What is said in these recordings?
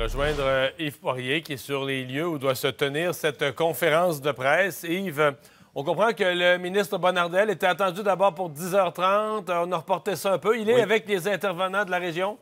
rejoindre euh, Yves Poirier qui est sur les lieux où doit se tenir cette conférence de presse. Yves, on comprend que le ministre Bonnardel était attendu d'abord pour 10h30. On a reporté ça un peu. Il est avec les intervenants de la région?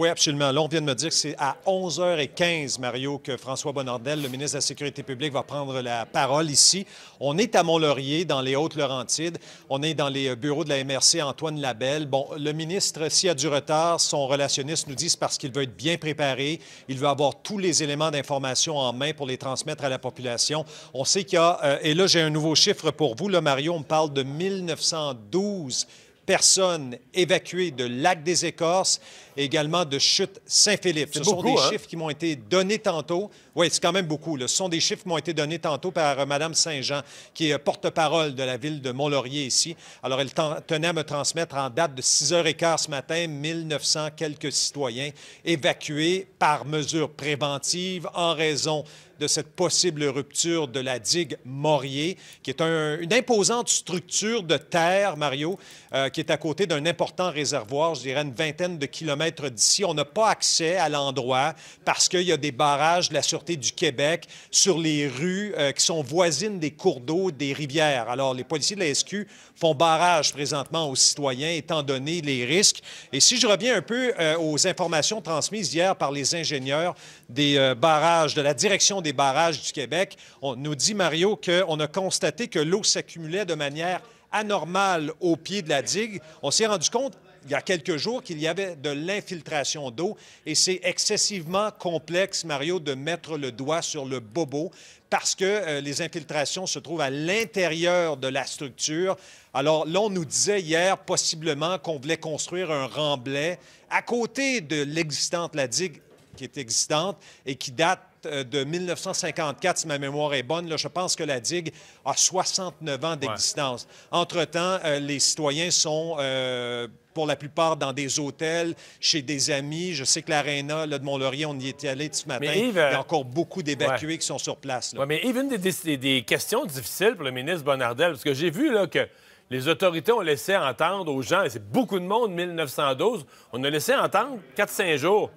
Oui, absolument. Là, on vient de me dire que c'est à 11h15, Mario, que François Bonnardel, le ministre de la Sécurité publique, va prendre la parole ici. On est à mont dans les Hautes-Laurentides. On est dans les euh, bureaux de la MRC Antoine Labelle. Bon, le ministre, s'il y a du retard, son relationniste nous dit c'est parce qu'il veut être bien préparé. Il veut avoir tous les éléments d'information en main pour les transmettre à la population. On sait qu'il y a, euh, et là, j'ai un nouveau chiffre pour vous. le Mario, on me parle de 1912 personnes évacuées de Lac des Écorces et également de Chute Saint-Philippe. Ce sont des hein? chiffres qui m'ont été donnés tantôt. Oui, c'est quand même beaucoup. Ce sont des chiffres qui m'ont été donnés tantôt par euh, Mme Saint-Jean, qui est euh, porte-parole de la ville de Mont-Laurier ici. Alors, elle tenait à me transmettre en date de 6h15 ce matin 1900 quelques citoyens évacués par mesure préventive en raison de cette possible rupture de la digue Morier, qui est une imposante structure de terre, Mario, euh, qui est à côté d'un important réservoir, je dirais une vingtaine de kilomètres d'ici. On n'a pas accès à l'endroit parce qu'il y a des barrages de la Sûreté du Québec sur les rues euh, qui sont voisines des cours d'eau, des rivières. Alors, les policiers de la SQ font barrage présentement aux citoyens, étant donné les risques. Et si je reviens un peu euh, aux informations transmises hier par les ingénieurs des barrages de la direction des barrages du Québec. On nous dit, Mario, qu'on a constaté que l'eau s'accumulait de manière anormale au pied de la digue. On s'est rendu compte il y a quelques jours qu'il y avait de l'infiltration d'eau et c'est excessivement complexe, Mario, de mettre le doigt sur le bobo parce que euh, les infiltrations se trouvent à l'intérieur de la structure. Alors là, on nous disait hier possiblement qu'on voulait construire un remblai à côté de l'existante, la digue qui est existante et qui date euh, de 1954, si ma mémoire est bonne. je pense que la digue a 69 ans d'existence. Entre-temps, euh, les citoyens sont... Euh, pour la plupart dans des hôtels, chez des amis. Je sais que l'Arena de Mont-Laurier, on y était allé ce matin. Il y a encore beaucoup d'évacués qui sont sur place. Oui, mais Yves, une des, questions difficiles pour le ministre Bonnardel, parce que j'ai vu que les autorités ont laissé entendre aux gens, et c'est beaucoup de monde, 1912, on a laissé entendre 4-5 jours.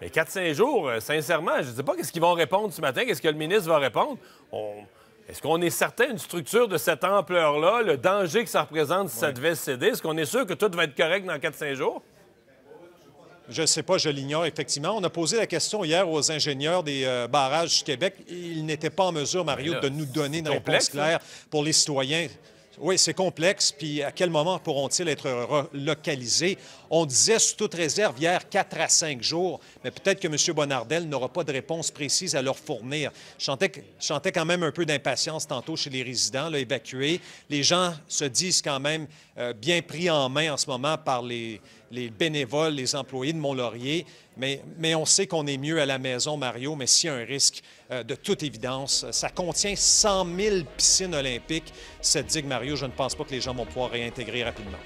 Mais 4-5 jours, euh, sincèrement, je ne sais pas qu'est-ce qu'ils vont répondre ce matin, qu'est-ce que le ministre va répondre. Est-ce qu'on est certain d'une structure de cette ampleur-là, le danger que ça représente si ça devait céder? Est-ce qu'on est sûr que tout va être correct dans 4-5 jours? Je ne sais pas, je l'ignore effectivement. On a posé la question hier aux ingénieurs des euh, barrages du Québec. Ils n'étaient pas en mesure, Mario, de nous donner une réponse claire pour les citoyens. Oui, c'est complexe. Puis à quel moment pourront-ils être relocalisés? On disait sous toute réserve hier 4 à 5 jours, mais peut-être que M. Bonnardel n'aura pas de réponse précise à leur fournir. Je sentais, quand même un peu d'impatience tantôt chez les résidents là, évacués. Les gens se disent quand même euh, bien pris en main en ce moment par les, les bénévoles, les employés de Mont-Laurier. Mais, mais, on sait qu'on est mieux à la maison, Mario, mais s'il y a un risque, euh, de toute évidence, ça contient 100 000 piscines olympiques. Cette digue, Mario, je ne pense pas que les gens vont pouvoir réintégrer rapidement.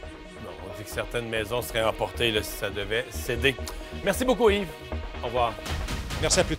on dit que certaines maisons seraient emportées si ça devait céder. Merci beaucoup, Yves. Au revoir. Merci à plus